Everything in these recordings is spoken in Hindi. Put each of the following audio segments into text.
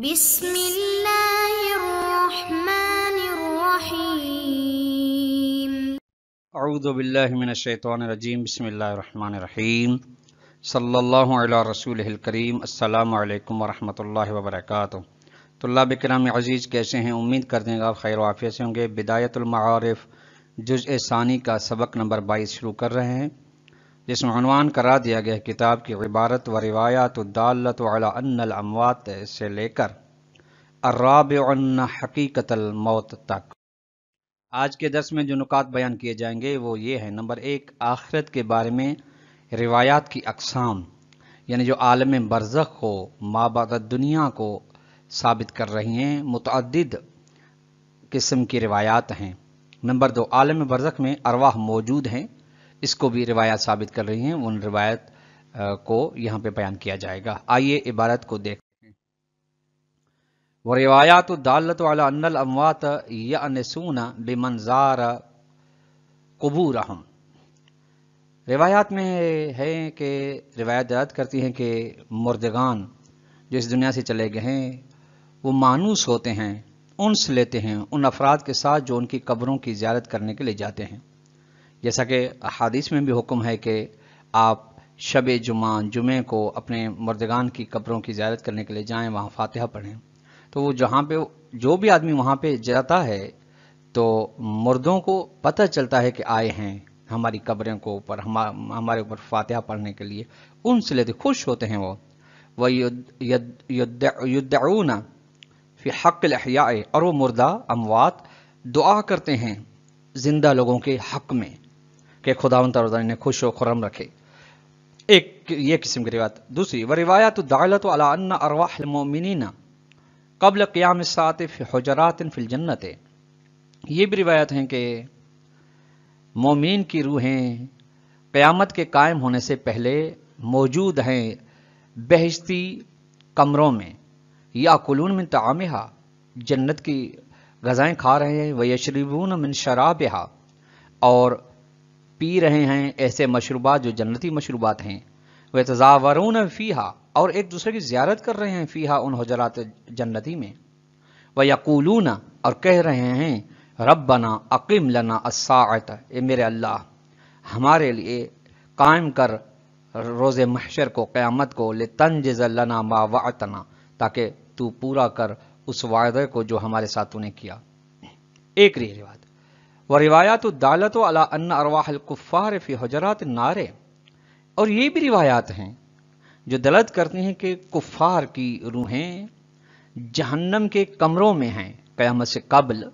بسم الله الرحمن الرحيم أعوذ بالله من الشيطان الرجيم بسم الله الرحمن الرحيم صلى الله على رسوله الكريم السلام عليكم ورحمة الله وبركاته طلاب कराम अजीज़ कैसे हैं उम्मीद करते हैं आप खैर वाफ़िया से होंगे बिदायतुलमआरफ़ जुज़ सानी का सबक नंबर बाईस शुरू कर रहे हैं जिसमें करा दिया गया किताब की इबारत व रिवायात दालत अमवात से लेकर अर्राब हकीकत मौत तक आज के दस में जो नुकात बयान किए जाएंगे वो ये हैं नंबर एक आखिरत के बारे में रिवायात की अकसाम यानी जो आलम बरज़क को माबाद दुनिया को साबित कर रही हैं मतद किस्म की रिवायात हैं नंबर दो आलम बरज़क में अरवाह मौजूद हैं इसको भी रिवायत साबित कर रही हैं उन रिवायत को यहाँ पे बयान किया जाएगा आइए इबारत को देख वो रिवायात दालत वाला अनल अमवात या यसून बेमनजार कबूर अहम रिवायात में है कि रिवायत रद्द करती हैं कि मुर्दगान जो इस दुनिया से चले गए हैं वो मानूस होते हैं उनस लेते हैं उन अफराद के साथ जो उनकी कब्रों की ज्यारत करने के लिए जाते हैं जैसा कि हादिस में भी हुक्म है कि आप शब जुमा जुमे को अपने मर्दगान की कब्रों की ज्यारत करने के लिए जाएं वहाँ फातिहा पढ़ें तो वो जहाँ पे जो भी आदमी वहाँ पे जाता है तो मुर्दों को पता चलता है कि आए हैं हमारी कब्रों को ऊपर हमारे ऊपर फातिहा पढ़ने के लिए उनसे लेते खुश होते हैं वो वह युद्ध फिर हक लहिया और वो मुर्दा अमवात दुआ करते हैं जिंदा लोगों के हक में कि खुदा तरह इन्हें खुश हो खुरम रखे एक ये किस्म की रिवायत दूसरी व रिवायत दालत अला अरवाहमिनना कबल क़्याम सात हजरात फिल जन्नत ये भी रिवायत हैं कि मोमिन की रूहें क़यामत के कायम होने से पहले मौजूद हैं बहशती कमरों में या कुलून में तमाम जन्नत की गज़ाएँ खा रहे हैं व यशरीबून मिन शराब और पी रहे हैं ऐसे मशरूबात जो जन्नती मशरूबात हैं वे तजावरून फ़ीहा और एक दूसरे की ज्यारत कर रहे हैं फ़ीहा उन हजरात जन्नती में व यकूलूना और कह रहे हैं रब बना अकीम लना असात ए मेरे अल्लाह हमारे लिए कायम कर रोज़ महशर को क़्यामत को ले तंज लना मा वतना ताकि तू पूरा कर उस वायदे को जो हमारे साथ तूने किया एक रिवाज व रिवायात दालत अला अन अरवाहकुफ़ार फ़ी हजरात नारे और ये भी रिवायात हैं जो दलत करती हैं कि कुफ़ार की रूहें जहन्नम के कमरों में हैं क़यामत से कबल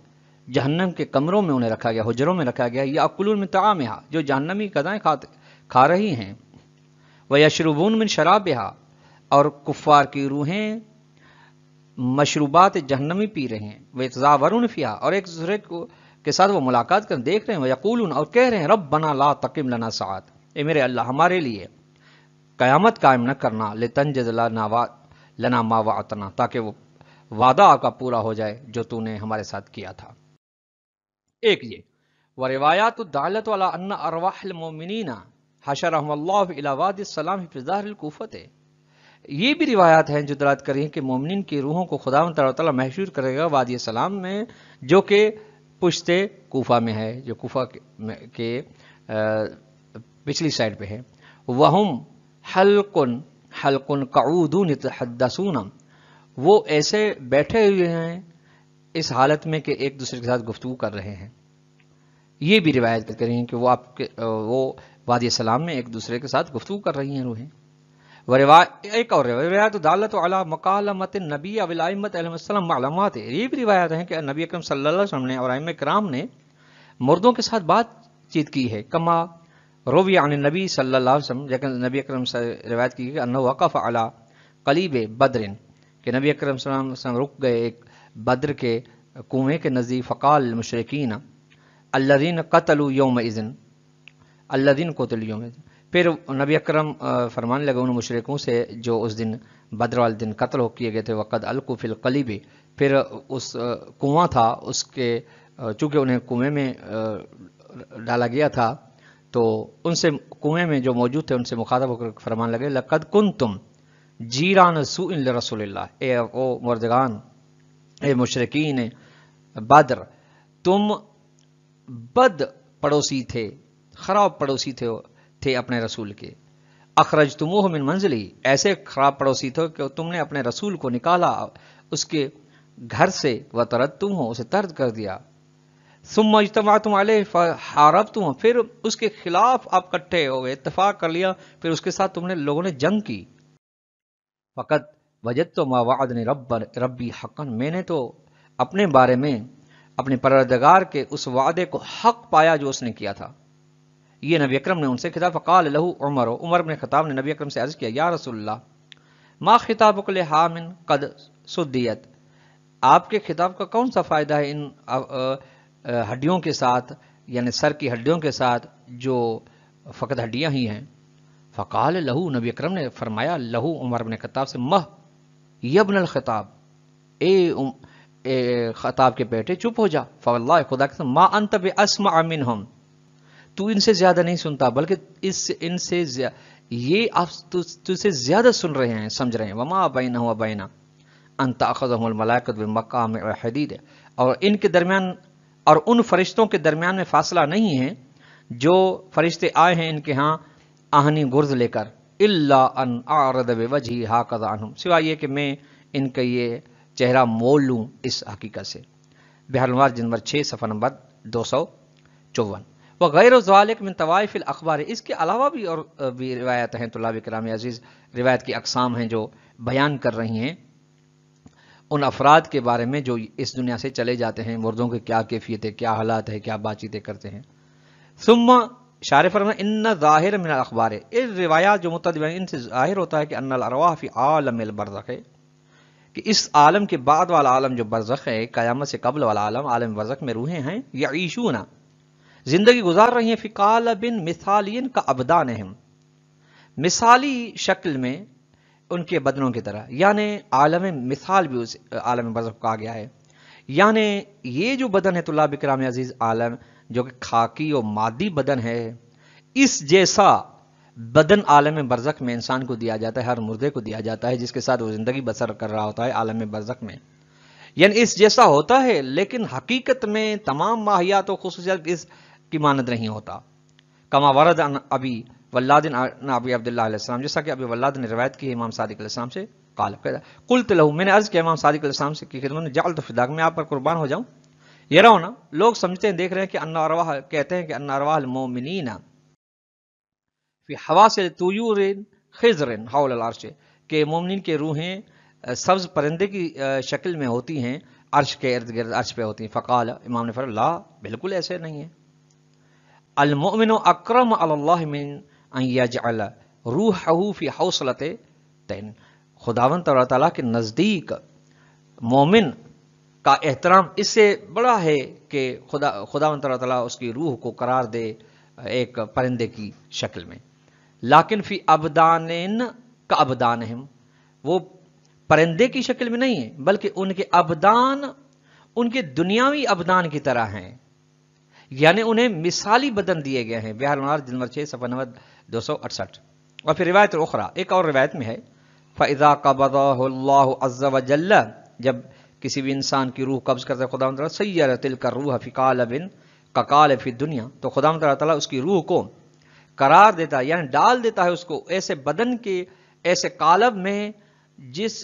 जहन्नम के कमरों में उन्हें रखा गया हजरों में रखा गया या अकुल में ताम जो जहन्नमी कदाएँ खा खा रही हैं व यशरूबून में शराब और कुफ़ार की रूहें मशरूबात जहन्नमी पी रहे हैं व वरुण फ़िया और एक दूसरे को के साथ वो मुलाकात कर देख रहे हैं वह यकूल और कह रहे हैं रब बना ला तकिम लना सात ए मेरे अल्लाह हमारे लिए क़यामत कायम न करना ले तंजला नावा लना अतना ताकि वो वादा आपका पूरा हो जाए जो तूने हमारे साथ किया था एक ये व रिवायात दालत वाला अन्ना अरवाहमिनना फिजाकूफत है ये भी रिवायात हैं जो दरात करी हैं कि मोमिन की रूहों को खुदा तला महशूर करेगा वादी सलाम में जो कि पुश्ते कोफा में है जो कोफा के पिछली साइड पे है वहम हलकुन हलकुन काउदून तहदसूनम वो ऐसे बैठे हुए हैं इस हालत में कि एक दूसरे के साथ गुफ्तु कर रहे हैं ये भी रिवायत करें कि वो आपके वो वादी सलाम में एक दूसरे के साथ गुफ्तु कर रही हैं रूहें एक और रिवायत दालत अला मकालमत नबी ये भी रिवायत है कि नबी अकरम सल्लल्लाहु ने और कराम ने मुर्दों के साथ बातचीत की है कमा रोविया नबी सल्लल्लाहु अलैहि नबी अकरम से रिवायत की अला कलीब बदरिन के नबी अक्रम रुक गए एक बद्र के कुएँ के नजीर फ़काल मशरकिन अल्लादीन कतलु योम इज़न अल्लादीन कोतल योम इज़न फिर नबी अकरम फरमान लगे उन मशरक़ों से जो उस दिन बद्र वाले दिन कत्ल हो किए गए थे वक़द अलकुफिल कलीबी फिर उस कुआं था उसके चूँकि उन्हें कुएँ में डाला गया था तो उनसे कुएँ में जो मौजूद थे उनसे मुखातब होकर फरमान लगे लकद कुन तुम जीरान सुन रसोल्ला ए ओ मर्दगान ए मुशरकिन बद्र तुम बद पड़ोसी थे खराब पड़ोसी थे थे अपने रसूल के अखरज तुमोह मिन मंजिली ऐसे खराब पड़ोसी थे कि तुमने अपने रसूल को निकाला उसके घर से वह तरद तुम हो उसे तर्द कर दिया सुम इजतमा तुम आले हारब तुम फिर उसके खिलाफ आप इकट्ठे हो गए इतफाक कर लिया फिर उसके साथ तुमने लोगों ने जंग की फ़कत वजत तो मावाद ने रब रबी हकन मैंने तो अपने बारे में अपने परदगार के उस वादे को हक पाया जो उसने किया था ये नबी अक्रम ने उनसे खिताब फ़काल लहू उमर उमर ने खिताब ने नबी अक्रम से अर्ज़ किया या रसोल्ला माँ खिताबल हामिन कद सुदियत आपके खिताब का कौन सा फ़ायदा है इन हड्डियों के साथ यानि सर की हड्डियों के साथ जो फ़कत हड्डियाँ ही हैं फ़काल लहू नबी अक्रम ने फरमाया लहू उमर ने खिताब से मह यबन खिताब ए, खिताब के बेटे चुप हो जा फ़ल्ला खुदा के माँ अंत बे अमिन हम तू इनसे ज्यादा नहीं सुनता बल्कि इस इनसे ये आप तुझसे ज्यादा सुन रहे हैं समझ रहे हैं वमा बैना हुआ बैना अंताखमलाकत मक्का में हदीद और इनके दरमियान और उन फरिश्तों के दरमियान में फासला नहीं है जो फरिश्ते आए हैं इनके यहाँ आहनी गुर्ज लेकर इल्ला अन आरद वजी हाकदा अनहम ये कि मैं इनका ये चेहरा मोल लूँ इस हकीकत से बिहार नवाज नंबर छः सफ़र नंबर दो सौ चौवन व गैर वालक मिन तवाइफ़ अखबार इसके अलावा भी और भी रिवायत हैं तलाब कराम अजीज़ रिवायत की अकसाम हैं जो बयान कर रही हैं उन अफराद के बारे में जो इस दुनिया से चले जाते हैं मुर्दों के क्या कैफियत है क्या हालात है क्या बातचीतें करते हैं सुम्मा शार फरमा इन ज़ाहिर मिन अखबार इस रिवायात जो मुतद इनसे ज़ाहिर होता है कि अन अरवाफ़ी आलम बरज़ है कि इस आलम के बाद वाला आलम जो बरज़ है क़यामत से कबल वाला आलम आलम बरज़ में रूहें हैं या ईशू ना जिंदगी गुजार रही हैं फ़िकाल बिन मिसालियन का अबदान अहम मिसाली शक्ल में उनके बदनों की तरह यानी आलम मिसाल भी उस आलम बज़ब कहा गया है यानी ये जो बदन है तुल्ला बिक्राम अजीज़ आलम जो कि खाकी और मादी बदन है इस जैसा बदन आलम बरजक में इंसान को दिया जाता है हर मुर्दे को दिया जाता है जिसके साथ वो ज़िंदगी बसर कर रहा होता है आलम बरजक में यानी इस जैसा होता है लेकिन हकीकत में तमाम माहियात और खसूसियात इस की मानद नहीं होता कमा वरद अबी वल्लादिन अबी अब्दुल्लाम जैसा कि अभी वल्लाद ने रवायत की इमाम सादिक इस्लाम से काल कुल तिलहू मैंने अर्ज़ किया इमाम सादिक से की खिदमत जाल तो फिदाक मैं आप पर कुर्बान हो जाऊँ ये रहो ना लोग समझते हैं देख रहे हैं कि अन्ना अरवाह कहते हैं कि अन्ना अरवाह मोमिनीना फी हवा से तुयूरिन खिजरन हाउल अर्श के मोमिन के रूहें सब्ज परिंदे की शक्ल में होती हैं अर्श के इर्द गिर्द अर्श पे होती हैं फ़काल इमाम ने फर ला बिल्कुल ऐसे नहीं है अलमोमिन अक्रम अल्लाजल रूह हौसलत तैन खुदावन तला के नज़दीक मोमिन का एहतराम इससे बड़ा है कि खुदा खुदावन तला उसकी रूह को करार दे एक परिंदे की शक्ल में लाकिन फी अबदान का अबदान हम वो परिंदे की शक्ल में नहीं है बल्कि उनके अबदान उनके दुनियावी अबदान की तरह हैं यानी उन्हें मिसाली बदन दिए गए हैं बिहार उनार दिन छः सफा नंबर दो सौ अड़सठ और फिर रिवायत उखरा एक और रिवायत में है फ़ैज़ा कबदाह वजल्ला जब किसी भी इंसान की रूह कब्ज़ करते खुदा तला सैर तिल का रूह फ़िकाल बिन ककाल फी दुनिया तो खुदा तला उसकी रूह को करार देता है यानी डाल देता है उसको ऐसे बदन के ऐसे कालब में जिस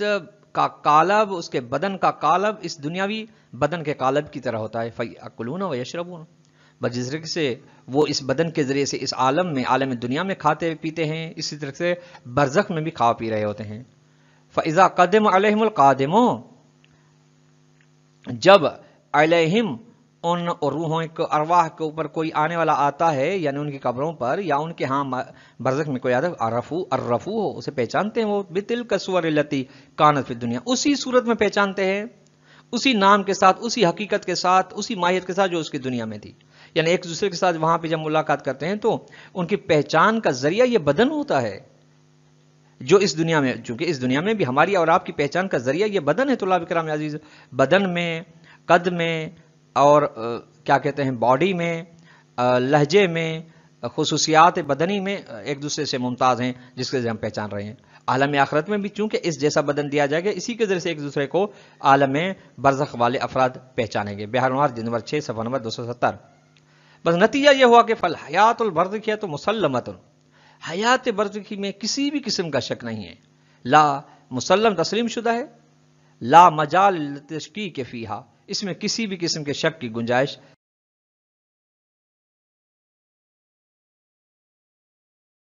का कालब उसके बदन का कालब इस दुनियावी बदन के कालब की तरह होता है फ़ै अकुलून व यशरबून जिस तरीके से वो इस बदन के ज़रिए से इस आलम में आलम दुनिया में खाते पीते हैं इसी तरह से बरजख में भी खा पी रहे होते हैं फ़ैज़ा कदम अलहमकादमो जब अलहम उन रूहों को अरवाह के ऊपर कोई आने वाला आता है यानी उनकी कब्रों पर या उनके हाँ बरजक में कोई आता अरफू अर्रफू हो उसे पहचानते हैं वो बितिल कसूर लती कानत फिर दुनिया उसी सूरत में पहचानते हैं उसी नाम के साथ उसी हकीकत के साथ उसी माहियत के साथ जो उसकी दुनिया में थी यानी एक दूसरे के साथ वहां पे जब मुलाकात करते हैं तो उनकी पहचान का जरिया ये बदन होता है जो इस दुनिया में चूंकि इस दुनिया में भी हमारी और आपकी पहचान का जरिया ये बदन है तुल्ला कराम अजीज बदन में कद में और क्या कहते हैं बॉडी में लहजे में खसूसियात बदनी में एक दूसरे से मुमताज़ हैं जिसके जरिए हम पहचान रहे हैं आलम आखरत में भी चूंकि इस जैसा बदन दिया जाएगा इसी के जरिए से एक दूसरे को आलम बरसख वाले अफराद पहचानेंगे बिहार जिनवर छः सफर नंबर दो सौ सत्तर बस नतीजा यह हुआ कि फल हयातुल बर्दखिया तो मुसलमत हयात बर्दखी में किसी भी किस्म का शक नहीं है ला मुसलम तस्लीम शुदा है ला मजाल तशकी के फ़ीहा इसमें किसी भी किस्म के शक की गुंजाइश